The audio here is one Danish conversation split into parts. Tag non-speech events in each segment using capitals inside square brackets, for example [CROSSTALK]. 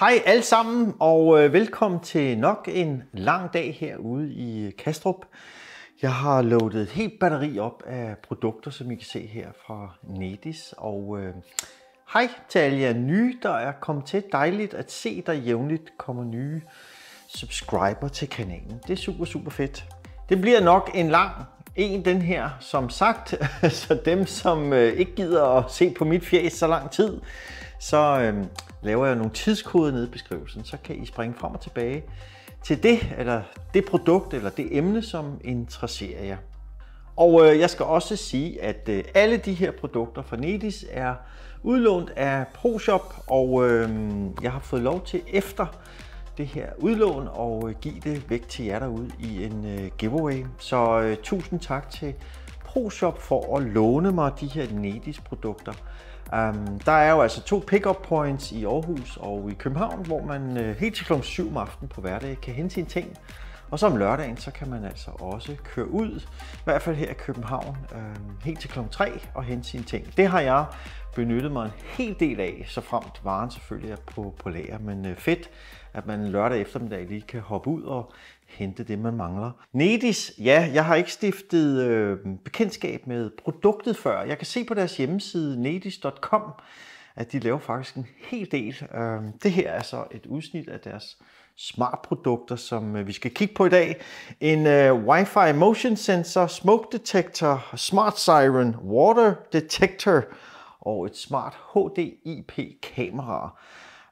Hej alle sammen, og øh, velkommen til nok en lang dag herude i Kastrup. Jeg har loadet et helt batteri op af produkter, som I kan se her fra Nedis. Og øh, hej til alle jer nye, der er kommet til. Dejligt at se, der jævnligt kommer nye subscriber til kanalen. Det er super, super fedt. Det bliver nok en lang en den her, som sagt. [LAUGHS] så dem, som øh, ikke gider at se på mit fjæs så lang tid, så... Øh, laver jeg nogle tidskoder nede i beskrivelsen, så kan I springe frem og tilbage til det, eller det produkt, eller det emne, som interesserer jer. Og øh, jeg skal også sige, at øh, alle de her produkter fra Nedis er udlånt af ProShop, og øh, jeg har fået lov til efter det her udlån og øh, give det væk til jer derude i en øh, giveaway. Så øh, tusind tak til ProShop for at låne mig de her Nedis produkter. Um, der er jo altså to pick-up points i Aarhus og i København, hvor man uh, helt til kl. 7 om aftenen på hverdag kan hente sine ting. Og så om lørdagen, så kan man altså også køre ud, i hvert fald her i København, um, helt til kl. 3 og hente sine ting. Det har jeg benyttet mig en hel del af, så fremt varen selvfølgelig er på, på lager. Men uh, fedt, at man lørdag eftermiddag lige kan hoppe ud og hente det, man mangler. Nedis, ja, jeg har ikke stiftet øh, bekendtskab med produktet før. Jeg kan se på deres hjemmeside nedis.com, at de laver faktisk en hel del. Øh, det her er så et udsnit af deres smartprodukter, som øh, vi skal kigge på i dag. En øh, Wi-Fi motion sensor, smoke detector, smart siren, water detector og et smart HDIP kamera.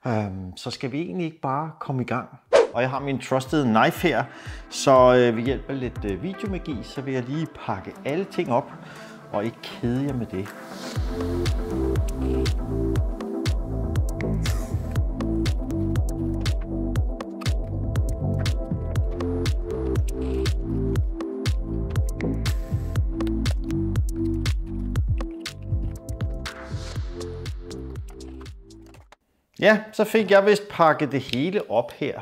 Øhm, så skal vi egentlig ikke bare komme i gang? Og jeg har min trusted knife her, så øh, ved hjælp af lidt øh, videomagi, så vil jeg lige pakke alle ting op og ikke kede jer med det. Ja, så fik jeg vist pakket det hele op her.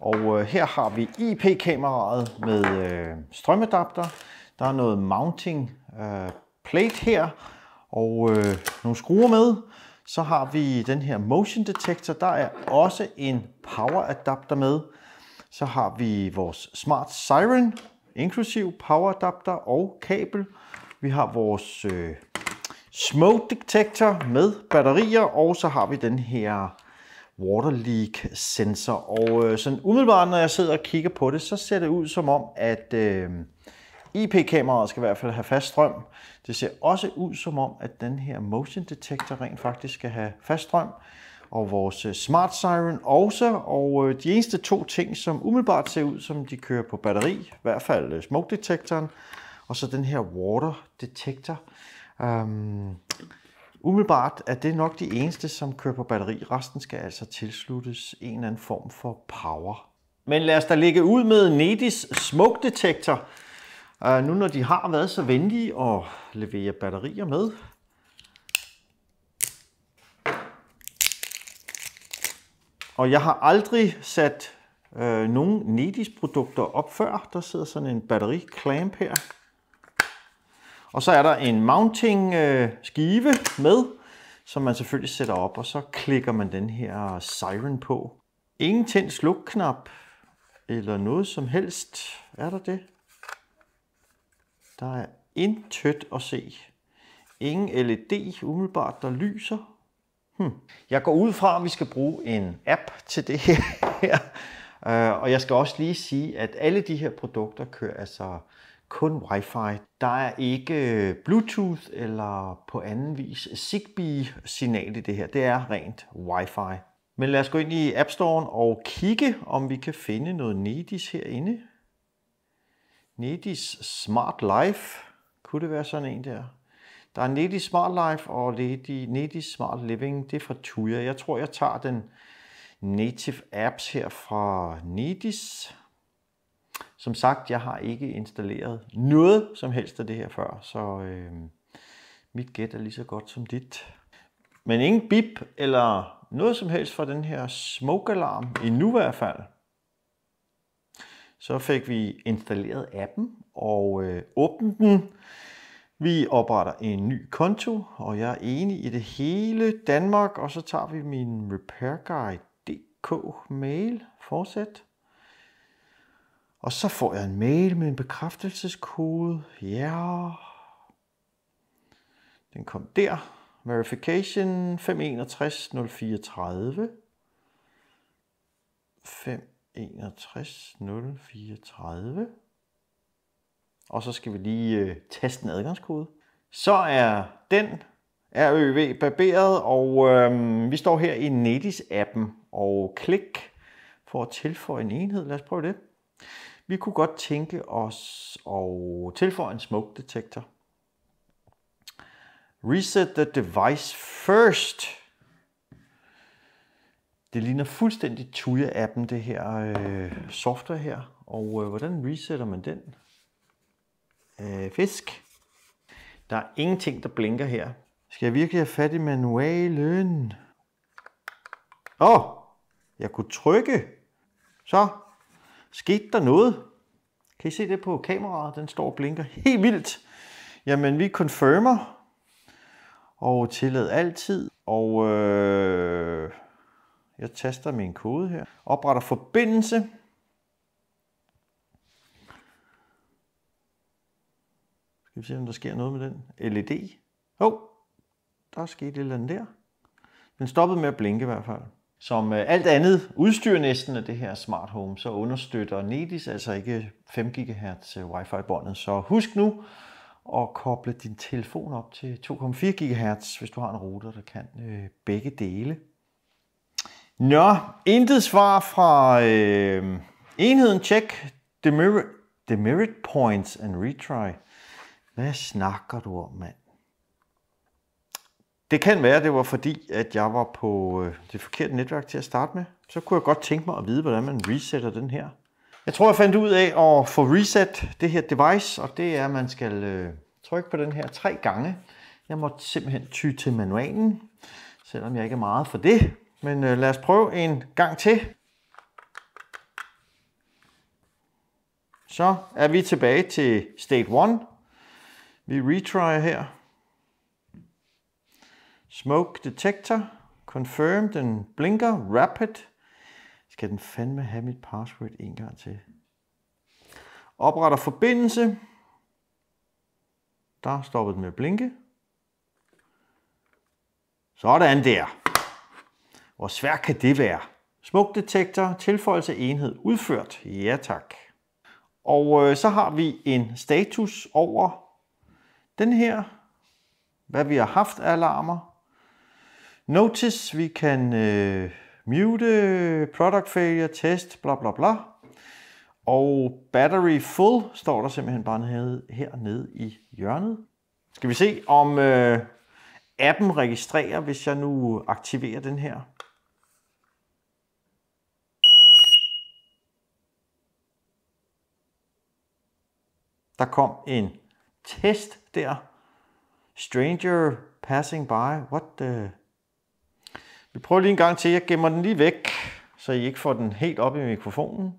Og øh, her har vi IP-kameraet med øh, strømadapter. Der er noget mounting øh, plate her og øh, nogle skruer med. Så har vi den her motion detector. Der er også en power adapter med. Så har vi vores smart siren, inklusiv power adapter og kabel. Vi har vores øh, smoke detector med batterier, og så har vi den her water leak sensor. Og øh, sådan umiddelbart, når jeg sidder og kigger på det, så ser det ud som om, at øh, IP-kameraet skal i hvert fald have fast strøm. Det ser også ud som om, at den her motion detector rent faktisk skal have fast strøm og vores øh, Smart Siren også, og øh, de eneste to ting, som umiddelbart ser ud, som de kører på batteri, i hvert fald øh, smoke detektoren, og så den her water detector. Um, umiddelbart er det nok de eneste, som kører på batteri. Resten skal altså tilsluttes en eller anden form for power. Men lad os da ligge ud med Nedis Smoke Detector. Uh, øh, nu når de har været så venlige at levere batterier med. Og jeg har aldrig sat øh, nogen Nedis produkter op før. Der sidder sådan en batteriklamp her. Og så er der en mounting øh, skive med, som man selvfølgelig sætter op, og så klikker man den her siren på. Ingen tændt slukknap eller noget som helst. Er der det? Der er intet at se. Ingen LED umiddelbart, der lyser. Hmm. Jeg går ud fra, at vi skal bruge en app til det her. [LAUGHS] Øh, og jeg skal også lige sige, at alle de her produkter kører altså kun wifi. Der er ikke øh, Bluetooth eller på anden vis Zigbee-signal i det her. Det er rent wifi. Men lad os gå ind i App Store og kigge, om vi kan finde noget Nedis herinde. Nedis Smart Life. Kunne det være sådan en der? Der er Nedis Smart Life og Nedis Smart Living. Det er fra Tuya. Jeg tror, jeg tager den Native Apps her fra Nedis som sagt, jeg har ikke installeret noget som helst af det her før, så øh, mit gæt er lige så godt som dit. Men ingen bip eller noget som helst fra den her smoke-alarm, nu i hvert fald. Så fik vi installeret appen og øh, åbnet den. Vi opretter en ny konto, og jeg er enig i det hele Danmark, og så tager vi min repairguide.dk mail, fortsæt. Og så får jeg en mail med en bekræftelseskode. Ja. Den kom der. Verification 560430. 560430. Og så skal vi lige øh, teste en adgangskode. Så er den RØV barberet, og øh, vi står her i netis appen og klik for at tilføje en enhed. Lad os prøve det. Vi kunne godt tænke os at tilføje en smoke detector. Reset the device first. Det ligner fuldstændig Tuya-appen, det her øh, software her. Og øh, hvordan resetter man den? Øh, fisk. Der er ingenting, der blinker her. Skal jeg virkelig have fat i manualen? Åh, oh, jeg kunne trykke. Så, Skete der noget? Kan I se det på kameraet? Den står og blinker helt vildt. Jamen, vi confirmer og tillad altid. Og øh, jeg taster min kode her. Opretter forbindelse. Skal vi se, om der sker noget med den LED. Hov, oh, der er sket et eller andet der. Den stoppede med at blinke i hvert fald. Som øh, alt andet udstyr næsten af det her smart home, så understøtter Nedis altså ikke 5 GHz øh, wifi-båndet. Så husk nu at koble din telefon op til 2,4 GHz, hvis du har en router, der kan øh, begge dele. Nå, intet svar fra øh, enheden. Tjek demerit, demerit points and retry. Hvad snakker du om, mand? Det kan være, det var fordi, at jeg var på øh, det forkerte netværk til at starte med. Så kunne jeg godt tænke mig at vide, hvordan man resetter den her. Jeg tror, jeg fandt ud af at få reset det her device, og det er, at man skal øh, trykke på den her tre gange. Jeg må simpelthen ty til manualen, selvom jeg ikke er meget for det. Men øh, lad os prøve en gang til. Så er vi tilbage til state 1. Vi retryer her. Smoke detector. Confirm, den blinker. Rapid. Skal den fandme have mit password en gang til? Opretter forbindelse. Der stopper den med at blinke. Sådan der. Hvor svært kan det være? Smuk detektor, tilføjelse enhed udført. Ja tak. Og øh, så har vi en status over den her, hvad vi har haft af alarmer, notice, vi kan øh, mute, product failure, test, bla bla bla. Og battery full står der simpelthen bare nede, hernede i hjørnet. Skal vi se, om øh, appen registrerer, hvis jeg nu aktiverer den her. Der kom en test der. Stranger passing by. What the... Vi prøver lige en gang til. Jeg gemmer den lige væk, så I ikke får den helt op i mikrofonen.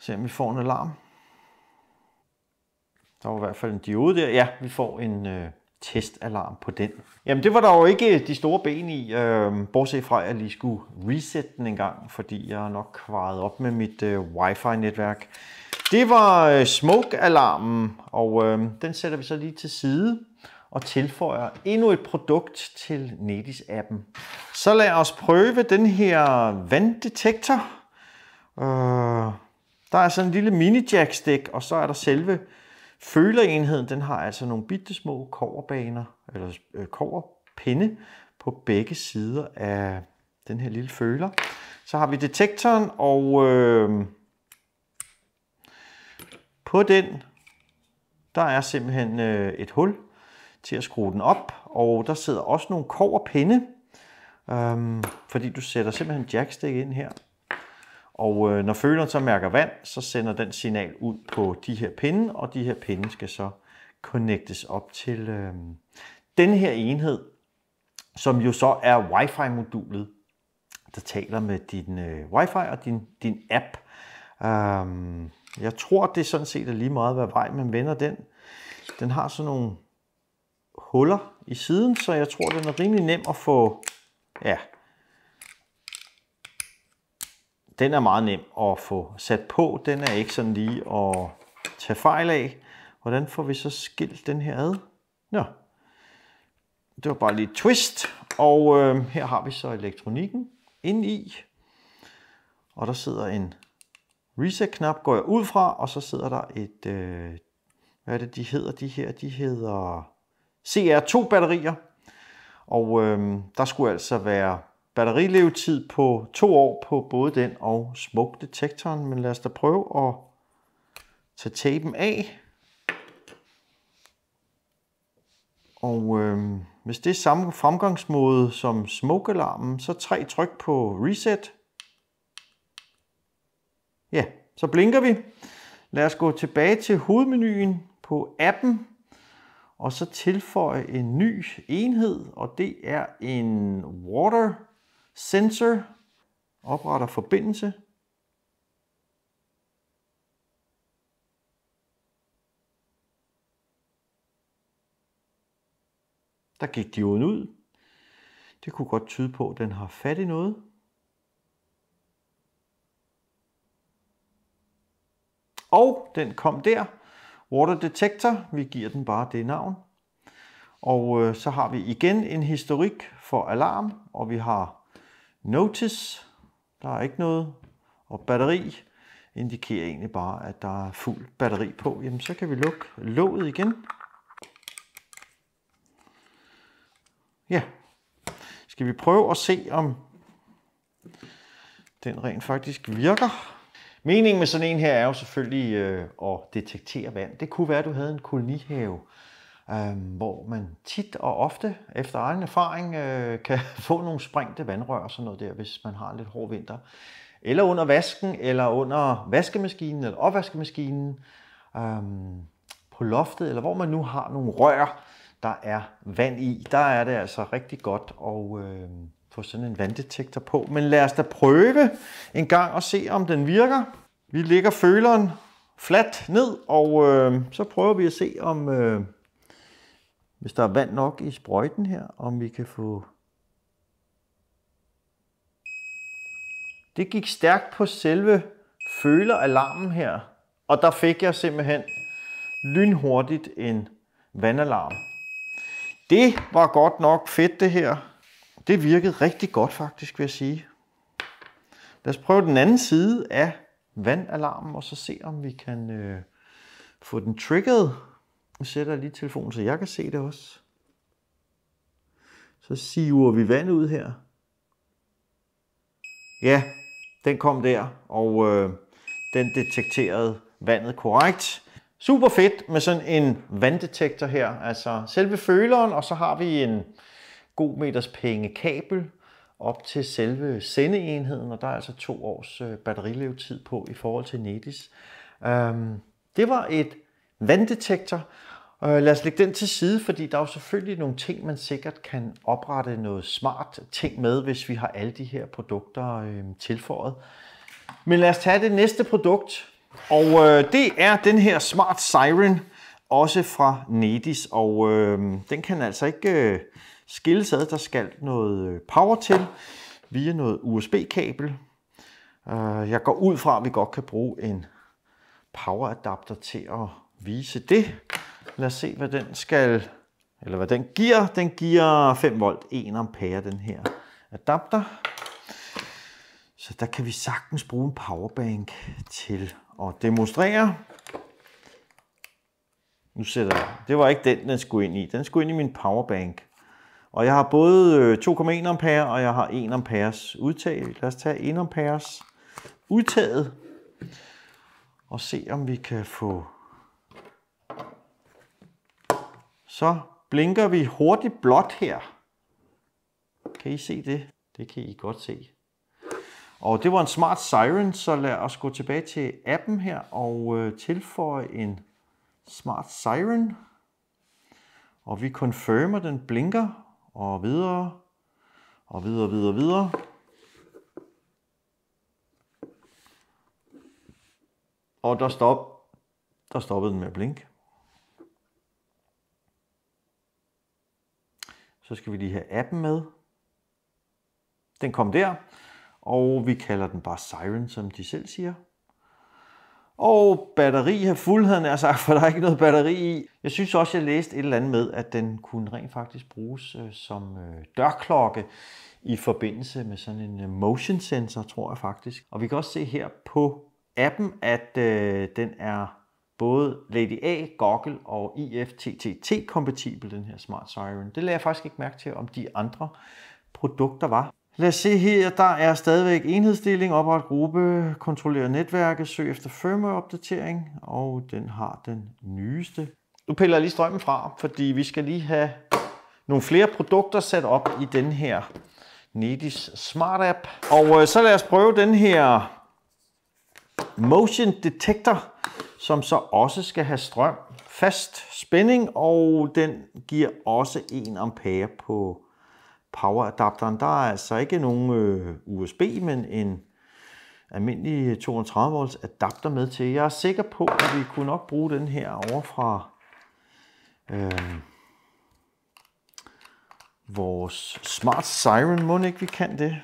Se om vi får en alarm. Der var i hvert fald en diode der. Ja, vi får en øh, testalarm på den. Jamen det var der jo ikke de store ben i, øh, bortset fra at jeg lige skulle reset den en gang, fordi jeg nok kvaret op med mit øh, wifi-netværk. Det var øh, smoke-alarmen, og øh, den sætter vi så lige til side og tilføjer endnu et produkt til Nedis-appen. Så lad os prøve den her vanddetektor. Øh, der er sådan en lille mini jackstick, og så er der selve følerenheden. Den har altså nogle bitte små koverbaner, eller øh, koverpinde på begge sider af den her lille føler. Så har vi detektoren, og øh, på den, der er simpelthen øh, et hul, til at skrue den op, og der sidder også nogle kov og pinde, øhm, fordi du sætter simpelthen jackstik ind her. Og øh, når føleren så mærker vand, så sender den signal ud på de her pinde, og de her pinde skal så connectes op til øh, den her enhed, som jo så er wifi-modulet, der taler med din øh, wifi og din, din app. Øhm, jeg tror, det er sådan set er lige meget, hvad vej man vender den. Den har sådan nogle huller i siden, så jeg tror, den er rimelig nem at få... Ja, den er meget nem at få sat på. Den er ikke sådan lige at tage fejl af. Hvordan får vi så skilt den her ad? Nå, det var bare lige twist. Og øh, her har vi så elektronikken ind i. Og der sidder en reset-knap, går jeg ud fra, og så sidder der et, øh, hvad er det, de hedder de her? De hedder CR2-batterier. Og øh, der skulle altså være batterilevetid på to år på både den og smoke-detektoren. Men lad os da prøve at tage tapen af. Og øh, hvis det er samme fremgangsmåde som smoke-alarmen, så tre tryk på reset. Ja, så blinker vi. Lad os gå tilbage til hovedmenuen på appen og så tilføje en ny enhed, og det er en water sensor. Opretter forbindelse. Der gik dioden ud. Det kunne godt tyde på, at den har fat i noget. Og den kom der. Water Detector. Vi giver den bare det navn. Og øh, så har vi igen en historik for alarm, og vi har notice. Der er ikke noget. Og batteri indikerer egentlig bare, at der er fuld batteri på. Jamen, så kan vi lukke låget igen. Ja. Skal vi prøve at se, om den rent faktisk virker? Meningen med sådan en her er jo selvfølgelig øh, at detektere vand. Det kunne være, at du havde en kolonihave, øh, hvor man tit og ofte, efter egen erfaring, øh, kan [LAUGHS] få nogle sprængte vandrør og sådan noget der, hvis man har en lidt hård vinter. Eller under vasken, eller under vaskemaskinen, eller opvaskemaskinen, øh, på loftet, eller hvor man nu har nogle rør, der er vand i. Der er det altså rigtig godt at... Øh, få sådan en vanddetektor på. Men lad os da prøve en gang og se, om den virker. Vi lægger føleren fladt ned, og øh, så prøver vi at se, om øh, hvis der er vand nok i sprøjten her, om vi kan få... Det gik stærkt på selve føleralarmen her, og der fik jeg simpelthen lynhurtigt en vandalarm. Det var godt nok fedt det her. Det virkede rigtig godt faktisk, vil jeg sige. Lad os prøve den anden side af vandalarmen, og så se, om vi kan øh, få den trigget. Nu sætter jeg lige telefonen, så jeg kan se det også. Så siver vi vand ud her. Ja, den kom der, og øh, den detekterede vandet korrekt. Super fedt med sådan en vanddetektor her. Altså selve føleren, og så har vi en god meters penge kabel op til selve sendeenheden, og der er altså to års øh, batterilevetid på i forhold til Nedis. Øhm, det var et vanddetektor. Øh, lad os lægge den til side, fordi der er jo selvfølgelig nogle ting, man sikkert kan oprette noget smart ting med, hvis vi har alle de her produkter øhm, tilføjet. Men lad os tage det næste produkt, og øh, det er den her Smart Siren, også fra Nedis, og øhm, den kan altså ikke skilles ad. Der skal noget øh, power til via noget USB-kabel. Øh, jeg går ud fra, at vi godt kan bruge en power adapter til at vise det. Lad os se, hvad den skal, eller hvad den giver. Den giver 5 volt 1 ampere, den her adapter. Så der kan vi sagtens bruge en powerbank til at demonstrere. Nu sætter jeg. Det var ikke den, den skulle ind i. Den skulle ind i min powerbank. Og jeg har både 2,1 øh, ampere, og jeg har 1 amperes udtag. Lad os tage 1 amperes udtaget, og se om vi kan få... Så blinker vi hurtigt blåt her. Kan I se det? Det kan I godt se. Og det var en smart siren, så lad os gå tilbage til appen her og øh, tilføje en smart siren. Og vi confirmer, den blinker, og videre, og videre, videre, videre. Og der, stop, der stoppede den med at blink. Så skal vi lige have appen med. Den kom der, og vi kalder den bare Siren, som de selv siger. Og batteri har fuldheden er jeg sagt, for der er ikke noget batteri i. Jeg synes også, jeg læste et eller andet med, at den kunne rent faktisk bruges øh, som øh, dørklokke i forbindelse med sådan en øh, motion sensor, tror jeg faktisk. Og vi kan også se her på appen, at den er både Lady A, Goggle og IFTTT kompatibel, den her Smart Siren. Det lagde jeg faktisk ikke mærke til, om de andre produkter var. Lad os se her, der er stadigvæk enhedsdeling, opret gruppe, kontrollere netværket, søg efter firmware-opdatering, og den har den nyeste. Nu piller jeg lige strømmen fra, fordi vi skal lige have nogle flere produkter sat op i den her Nedis Smart App. Og øh, så lad os prøve den her Motion Detector, som så også skal have strøm, fast spænding, og den giver også 1 ampere på poweradapteren, der er altså ikke nogen øh, USB, men en almindelig 32 volts adapter med til. Jeg er sikker på, at vi kunne nok bruge den her over fra øh, vores Smart Siren. Må ikke vi kan det?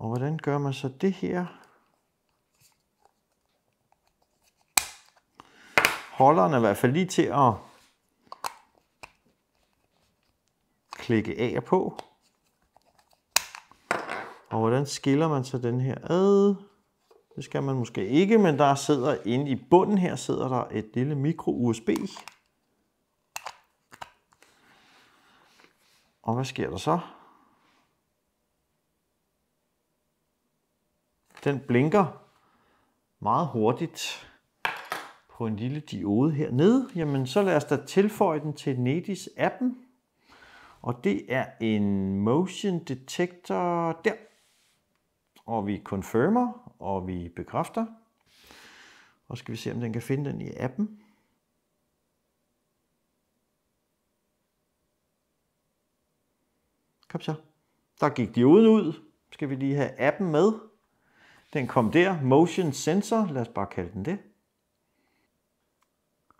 Og hvordan gør man så det her? Holderen er i hvert fald lige til at klikke af og på. Og hvordan skiller man så den her ad? Det skal man måske ikke, men der sidder inde i bunden her sidder der et lille micro-USB. Og hvad sker der så? Den blinker meget hurtigt på en lille diode hernede. Jamen så lad os da tilføje den til Nedis appen. Og det er en motion detector der. Og vi confirmer, og vi bekræfter. Og skal vi se, om den kan finde den i appen. Kom så. Der gik de uden ud. Skal vi lige have appen med. Den kom der. Motion sensor. Lad os bare kalde den det.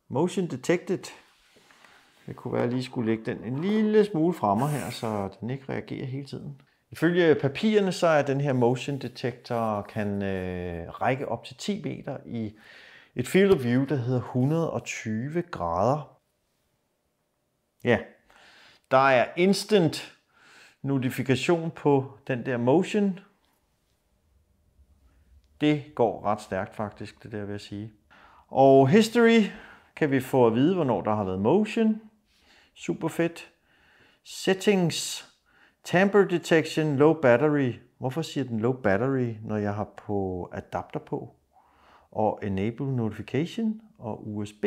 Motion detected. Det kunne være, at jeg lige skulle lægge den en lille smule fremme her, så den ikke reagerer hele tiden. Ifølge papirerne så er den her motion detector kan øh, række op til 10 meter i et field of view, der hedder 120 grader. Ja, der er instant notifikation på den der motion. Det går ret stærkt faktisk, det der vil jeg sige. Og history kan vi få at vide, hvornår der har været motion super fedt. Settings, tamper detection, low battery. Hvorfor siger den low battery, når jeg har på adapter på? Og enable notification og USB.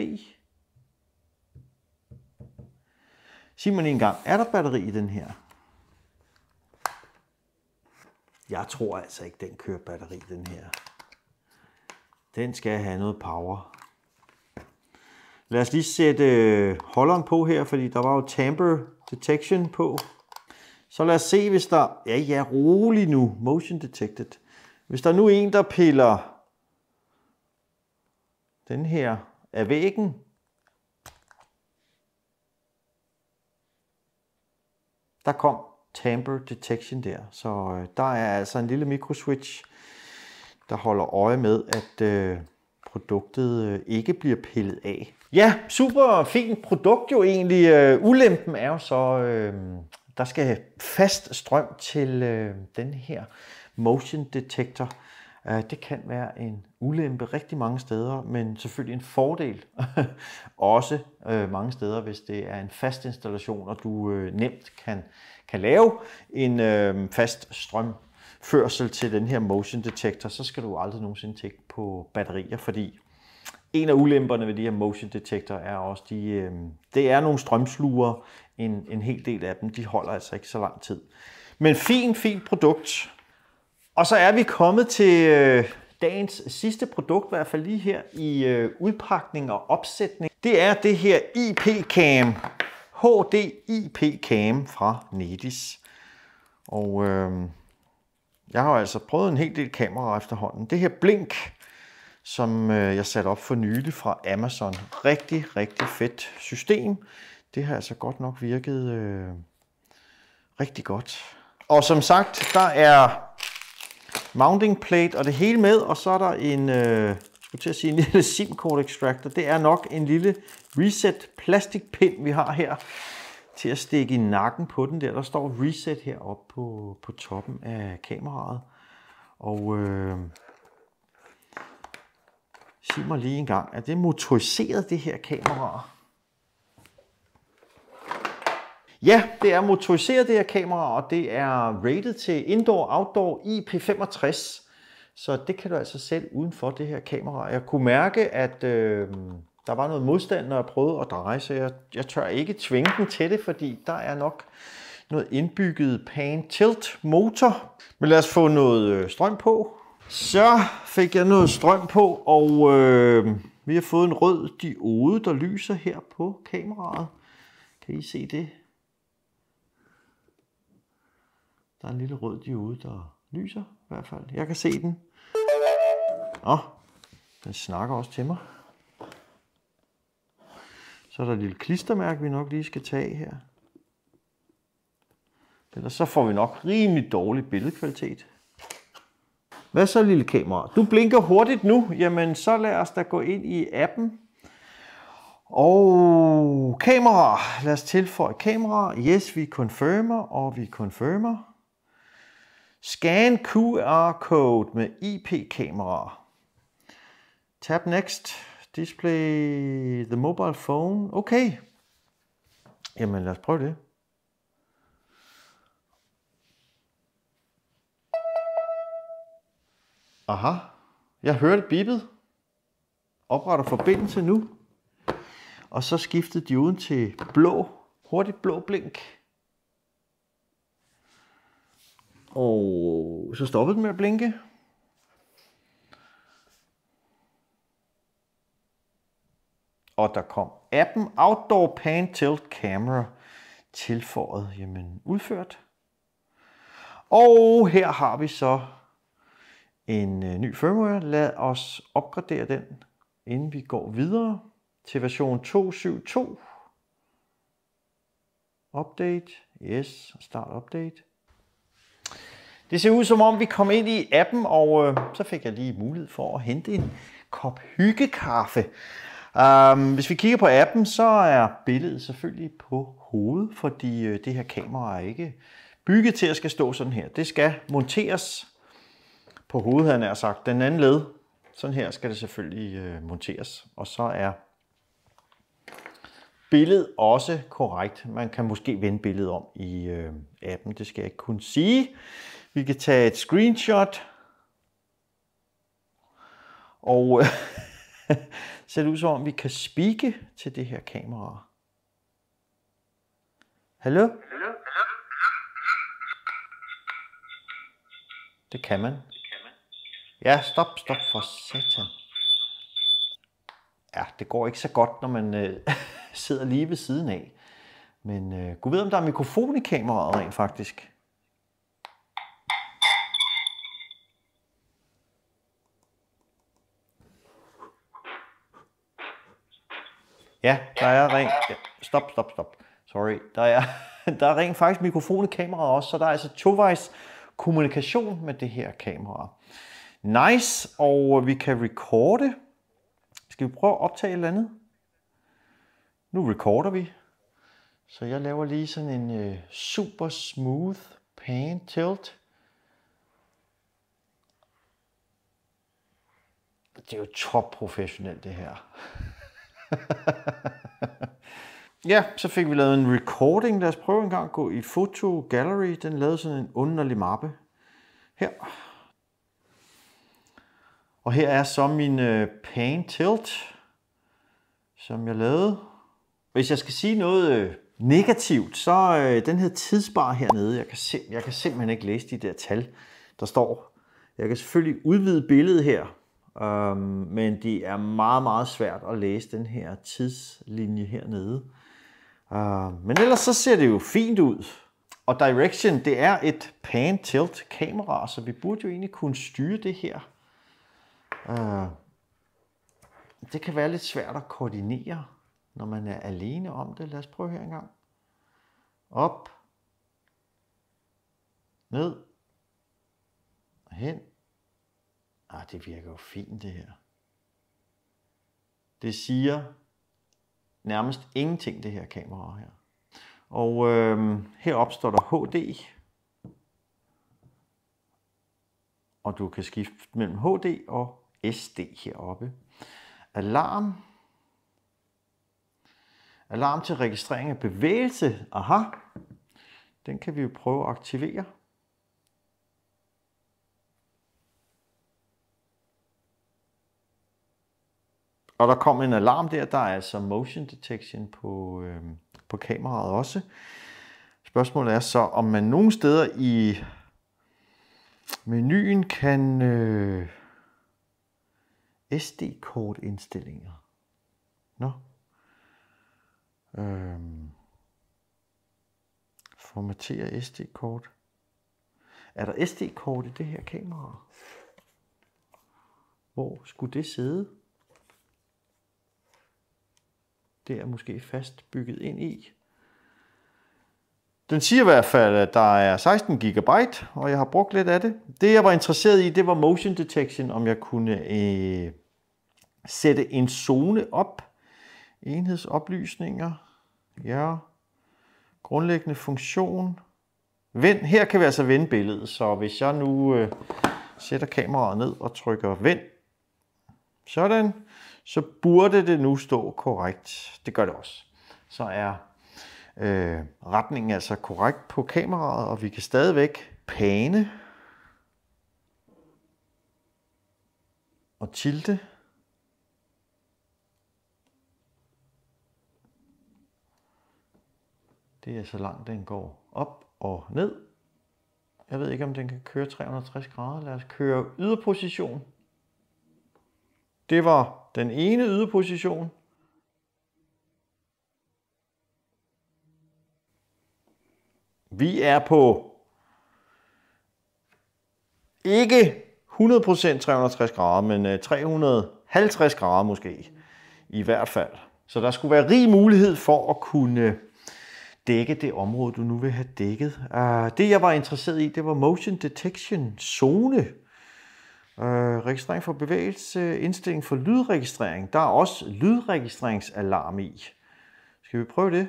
Sig mig lige en gang, er der batteri i den her? Jeg tror altså ikke, den kører batteri, den her. Den skal have noget power. Lad os lige sætte øh, holderen på her, fordi der var jo tamper detection på. Så lad os se, hvis der... Ja, ja, rolig nu. Motion detected. Hvis der er nu en, der piller den her af væggen, der kom tamper detection der. Så øh, der er altså en lille microswitch, der holder øje med, at øh, produktet øh, ikke bliver pillet af. Ja, super fint produkt jo egentlig. Øh, ulempen er jo så, øh, der skal fast strøm til øh, den her motion detector. Øh, det kan være en ulempe rigtig mange steder, men selvfølgelig en fordel [LAUGHS] også øh, mange steder, hvis det er en fast installation, og du øh, nemt kan, kan lave en øh, fast strøm førsel til den her motion detector, så skal du aldrig nogensinde tænke på batterier, fordi en af ulemperne ved de her motion detector er også, de, øh, det er nogle strømsluger, en, en hel del af dem, de holder altså ikke så lang tid. Men fint, fint produkt. Og så er vi kommet til øh, dagens sidste produkt, i hvert fald lige her i øh, udpakning og opsætning. Det er det her IP-cam, HD IP-cam fra Nedis. Og øh, jeg har altså prøvet en hel del kameraer efterhånden. Det her blink som øh, jeg satte op for nylig fra Amazon. Rigtig, rigtig fedt system. Det har altså godt nok virket øh, rigtig godt. Og som sagt, der er mounting plate og det hele med, og så er der en, øh, skulle til at sige, en [LAUGHS] lille SIM-kort extractor. Det er nok en lille reset plastikpind, vi har her til at stikke i nakken på den der. Der står reset heroppe på, på toppen af kameraet. Og øh, sig mig lige en gang, er det motoriseret, det her kamera? Ja, det er motoriseret det her kamera, og det er rated til indoor-outdoor IP65. Så det kan du altså selv udenfor det her kamera. Jeg kunne mærke, at øh, der var noget modstand, når jeg prøvede at dreje, så jeg, jeg tør ikke tvinge den til det, fordi der er nok noget indbygget pan tilt motor. Men lad os få noget øh, strøm på. Så fik jeg noget strøm på, og øh, vi har fået en rød diode, der lyser her på kameraet. Kan I se det? Der er en lille rød diode, der lyser i hvert fald. Jeg kan se den. Nå, den snakker også til mig. Så er der et lille klistermærke, vi nok lige skal tage her. Ellers så får vi nok rimelig dårlig billedkvalitet. Hvad så, lille kamera? Du blinker hurtigt nu. Jamen, så lad os da gå ind i appen. Og kamera. Lad os tilføje kamera. Yes, vi confirmer, og vi confirmer. Scan QR-code med IP-kamera. Tap next. Display the mobile phone. Okay. Jamen, lad os prøve det. Aha, jeg hørte bippet. Opretter forbindelse nu. Og så skiftede de uden til blå, hurtigt blå blink. Og så stoppede den med at blinke. Og der kom appen Outdoor Pan Tilt Camera tilføjet, jamen udført. Og her har vi så en øh, ny firmware. Lad os opgradere den, inden vi går videre til version 2.7.2. Update. Yes, start update. Det ser ud som om, vi kom ind i appen, og øh, så fik jeg lige mulighed for at hente en kop hyggekaffe. Um, hvis vi kigger på appen, så er billedet selvfølgelig på hovedet, fordi øh, det her kamera er ikke bygget til at skal stå sådan her. Det skal monteres på hovedet, havde jeg sagt. Den anden led, sådan her skal det selvfølgelig øh, monteres. Og så er billedet også korrekt. Man kan måske vende billedet om i øh, appen, det skal jeg ikke kunne sige. Vi kan tage et screenshot. Og øh, [LAUGHS] ser det ud som om, vi kan spikke til det her kamera. Hallo? Hallo? Det kan man. Ja, stop, stop for satan. Ja, det går ikke så godt, når man øh, [LAUGHS] sidder lige ved siden af. Men øh, gud ved, om der er mikrofon i kameraet rent faktisk. Ja, der er rent... Ja, stop, stop, stop. Sorry. Der er, [LAUGHS] der er rent faktisk mikrofon i kameraet også, så der er altså tovejs kommunikation med det her kamera. Nice, og vi kan recorde. Skal vi prøve at optage et eller andet? Nu recorder vi. Så jeg laver lige sådan en øh, super smooth pan tilt. Det er jo top professionelt det her. [LAUGHS] ja, så fik vi lavet en recording. Lad os prøve en gang at gå i Photo Gallery. Den lavede sådan en underlig mappe her. Og her er så min øh, pan tilt, som jeg lavede. Hvis jeg skal sige noget øh, negativt, så øh, den her tidsbar hernede, jeg kan, sim jeg kan simpelthen ikke læse de der tal, der står. Jeg kan selvfølgelig udvide billedet her, øh, men det er meget, meget svært at læse den her tidslinje hernede. Uh, men ellers så ser det jo fint ud. Og Direction, det er et pan-tilt kamera, så vi burde jo egentlig kunne styre det her Øh, det kan være lidt svært at koordinere, når man er alene om det. Lad os prøve her en gang. Op. Ned. Og Hen. Ah, det virker jo fint det her. Det siger nærmest ingenting, det her kamera her. Og øh, her opstår der HD. Og du kan skifte mellem HD og SD heroppe. Alarm. Alarm til registrering af bevægelse. Aha. Den kan vi jo prøve at aktivere. Og der kom en alarm der. Der er altså motion detection på, øh, på kameraet også. Spørgsmålet er så, om man nogle steder i menuen kan... Øh, SD-kort indstillinger. Nå. Øhm. Formatere SD-kort. Er der SD-kort i det her kamera? Hvor skulle det sidde? Det er måske fast bygget ind i. Den siger i hvert fald, at der er 16 GB, og jeg har brugt lidt af det. Det, jeg var interesseret i, det var motion detection, om jeg kunne øh, sætte en zone op. Enhedsoplysninger. Ja. Grundlæggende funktion. Vend. Her kan vi altså vende billedet, så hvis jeg nu øh, sætter kameraet ned og trykker vend, sådan, så burde det nu stå korrekt. Det gør det også. Så er øh, retningen altså korrekt på kameraet, og vi kan stadigvæk pane og tilte. Det er så langt den går op og ned. Jeg ved ikke, om den kan køre 360 grader. Lad os køre yderposition. Det var den ene yderposition. Vi er på ikke 100% 360 grader, men 350 øh, grader måske i hvert fald. Så der skulle være rig mulighed for at kunne øh, dække det område, du nu vil have dækket. Ah, det, jeg var interesseret i, det var motion detection zone. Øh, Registrering for bevægelse, indstilling for lydregistrering. Der er også lydregistreringsalarm i. Skal vi prøve det?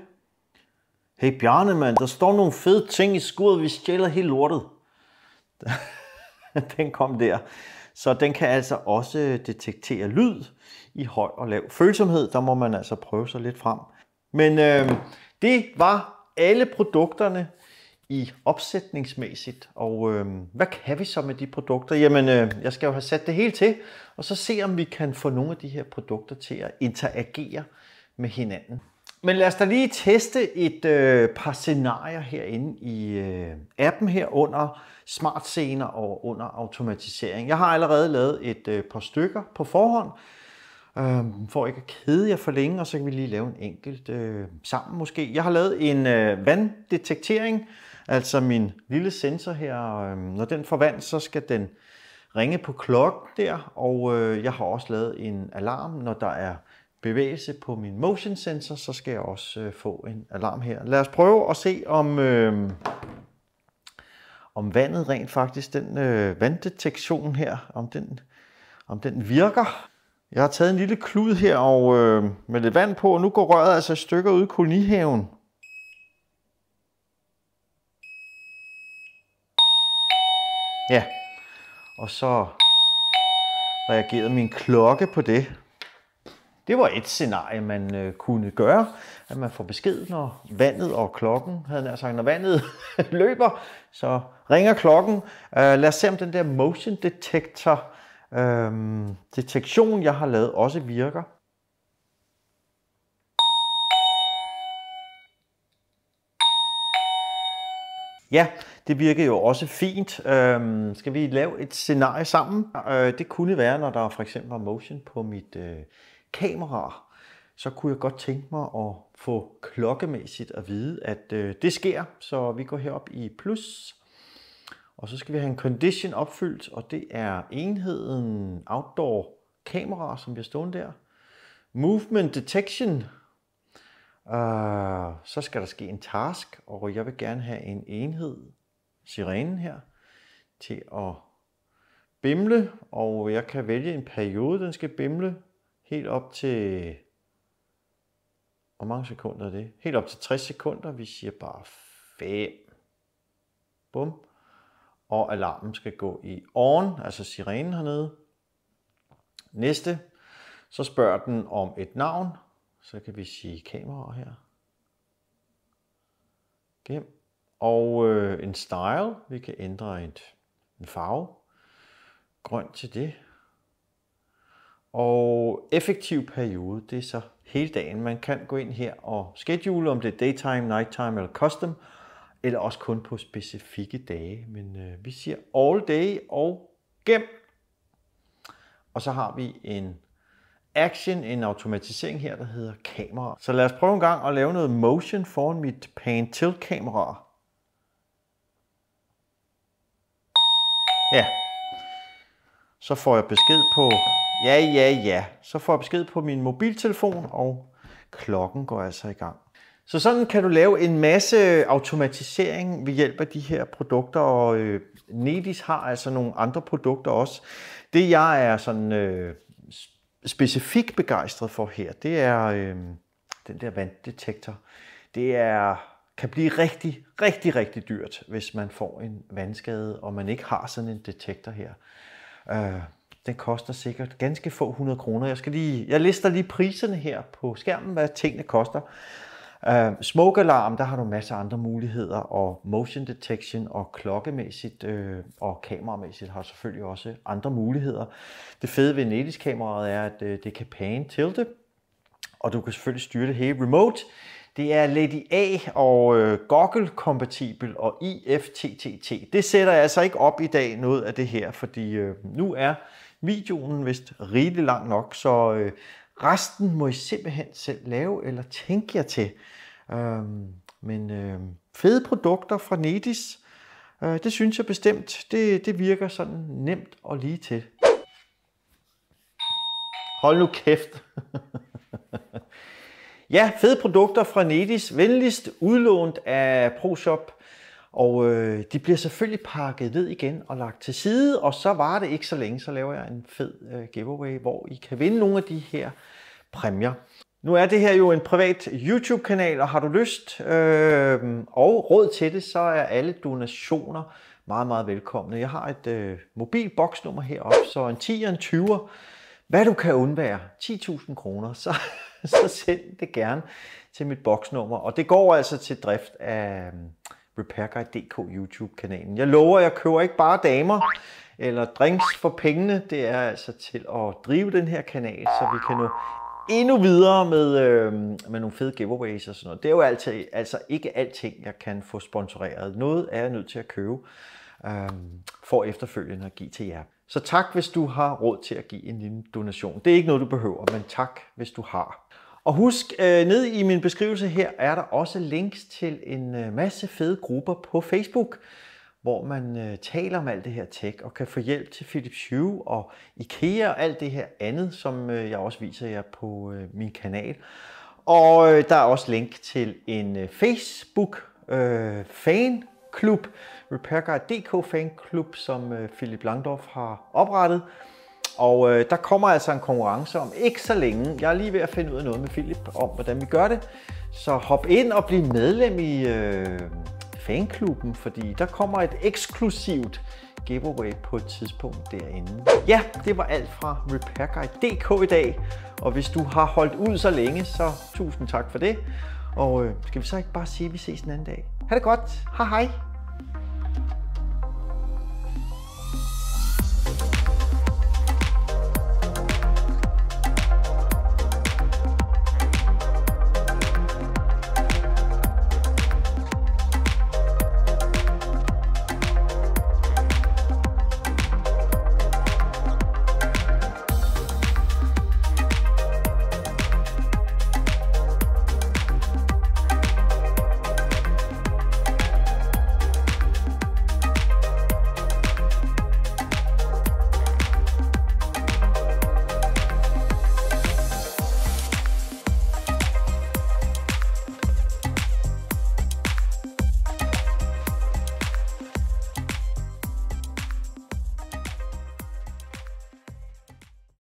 Hey Bjarne, mand, der står nogle fede ting i skuret, vi stjæler helt lortet. [LAUGHS] den kom der. Så den kan altså også detektere lyd i høj og lav følsomhed. Der må man altså prøve sig lidt frem. Men øh, det var alle produkterne i opsætningsmæssigt. Og øh, hvad kan vi så med de produkter? Jamen, øh, jeg skal jo have sat det hele til, og så se om vi kan få nogle af de her produkter til at interagere med hinanden. Men lad os da lige teste et øh, par scenarier herinde i øh, appen her under smart scener og under automatisering. Jeg har allerede lavet et øh, par stykker på forhånd, øh, for ikke at kede jer for længe, og så kan vi lige lave en enkelt øh, sammen måske. Jeg har lavet en øh, vanddetektering, altså min lille sensor her. Øh, når den får vand, så skal den ringe på klokken der, og øh, jeg har også lavet en alarm, når der er bevægelse på min motion sensor, så skal jeg også øh, få en alarm her. Lad os prøve at se, om, øh, om vandet rent faktisk, den øh, vanddetektion her, om den, om den virker. Jeg har taget en lille klud her og øh, med lidt vand på, og nu går røret altså et stykke ud i kolonihaven. Ja, og så reagerede min klokke på det. Det var et scenarie, man øh, kunne gøre, at man får besked, når vandet og klokken, havde nær sagt, når vandet [LAUGHS] løber, så ringer klokken. Øh, lad os se, om den der motion detector øh, detektion, jeg har lavet, også virker. Ja, det virker jo også fint. Øhm, skal vi lave et scenarie sammen? Øh, det kunne være, når der for eksempel var motion på mit øh, kameraer, så kunne jeg godt tænke mig at få klokkemæssigt at vide, at øh, det sker. Så vi går herop i plus, og så skal vi have en condition opfyldt, og det er enheden outdoor kamera, som vi har stående der. Movement detection, Uh, så skal der ske en task, og jeg vil gerne have en enhed, sirenen her, til at bimle, og jeg kan vælge en periode, den skal bimle, helt op til, hvor mange sekunder er det? Helt op til 60 sekunder, vi siger bare 5. Bum. Og alarmen skal gå i on, altså sirenen hernede. Næste, så spørger den om et navn. Så kan vi sige kamera her. Gem. Og øh, en style, vi kan ændre et, en farve. Grøn til det. Og effektiv periode, det er så hele dagen. Man kan gå ind her og schedule, om det er daytime, nighttime eller custom, eller også kun på specifikke dage. Men øh, vi siger all day og gem. Og så har vi en action, en automatisering her, der hedder kamera. Så lad os prøve en gang at lave noget motion foran mit pan-tilt-kamera. Ja. Så får jeg besked på Ja, ja, ja. Så får jeg besked på min mobiltelefon, og klokken går altså i gang. Så sådan kan du lave en masse automatisering ved hjælp af de her produkter, og øh, Nedis har altså nogle andre produkter også. Det jeg er sådan øh, specifikt begejstret for her, det er øh, den der vanddetektor. Det er kan blive rigtig, rigtig, rigtig dyrt, hvis man får en vandskade, og man ikke har sådan en detektor her. Øh, den koster sikkert ganske få 100 kroner. Jeg, skal lige, jeg lister lige priserne her på skærmen, hvad tingene koster. Uh, øh, smoke alarm, der har du masser af andre muligheder, og motion detection og klokkemæssigt øh, og kameramæssigt har selvfølgelig også andre muligheder. Det fede ved netisk kameraet er, at øh, det kan pan tilte, og du kan selvfølgelig styre det hele remote. Det er Lady A og øh, Goggle kompatibel og IFTTT. Det sætter jeg altså ikke op i dag noget af det her, fordi øh, nu er videoen vist rigeligt lang nok, så øh, resten må I simpelthen selv lave eller tænke jer til. Øhm, men øh, fede produkter fra Nedis, øh, det synes jeg bestemt, det, det virker sådan nemt og lige til. Hold nu kæft! [LAUGHS] ja, fede produkter fra Nedis, venligst udlånt af ProShop og øh, de bliver selvfølgelig pakket ned igen og lagt til side, og så var det ikke så længe, så laver jeg en fed øh, giveaway, hvor I kan vinde nogle af de her præmier. Nu er det her jo en privat YouTube-kanal, og har du lyst øh, og råd til det, så er alle donationer meget, meget velkomne. Jeg har et øh, mobilboksnummer heroppe, så en 10'er, en Er. hvad du kan undvære, 10.000 kroner, så, [LAUGHS] så send det gerne til mit boksnummer. Og det går altså til drift af... Øh, repairguide.dk YouTube-kanalen. Jeg lover, jeg køber ikke bare damer eller drinks for pengene. Det er altså til at drive den her kanal, så vi kan nå endnu videre med, øh, med nogle fede giveaways og sådan noget. Det er jo altid, altså ikke alting, jeg kan få sponsoreret. Noget er jeg nødt til at købe øh, for efterfølgende at give til jer. Så tak, hvis du har råd til at give en lille donation. Det er ikke noget, du behøver, men tak, hvis du har. Og husk, øh, ned i min beskrivelse her er der også links til en øh, masse fede grupper på Facebook, hvor man øh, taler om alt det her tech og kan få hjælp til Philips Hue og IKEA og alt det her andet, som jeg også viser jer på min kanal. Og der er også link til en Facebook fan klub, fan klub, som Philip Langdorf har oprettet. Og øh, der kommer altså en konkurrence om ikke så længe. Jeg er lige ved at finde ud af noget med Philip om, hvordan vi gør det. Så hop ind og bliv medlem i øh, fanklubben, fordi der kommer et eksklusivt giveaway på et tidspunkt derinde. Ja, det var alt fra RepairGuide.dk i dag. Og hvis du har holdt ud så længe, så tusind tak for det. Og øh, skal vi så ikke bare sige, at vi ses en anden dag? Ha' det godt. Hej hej.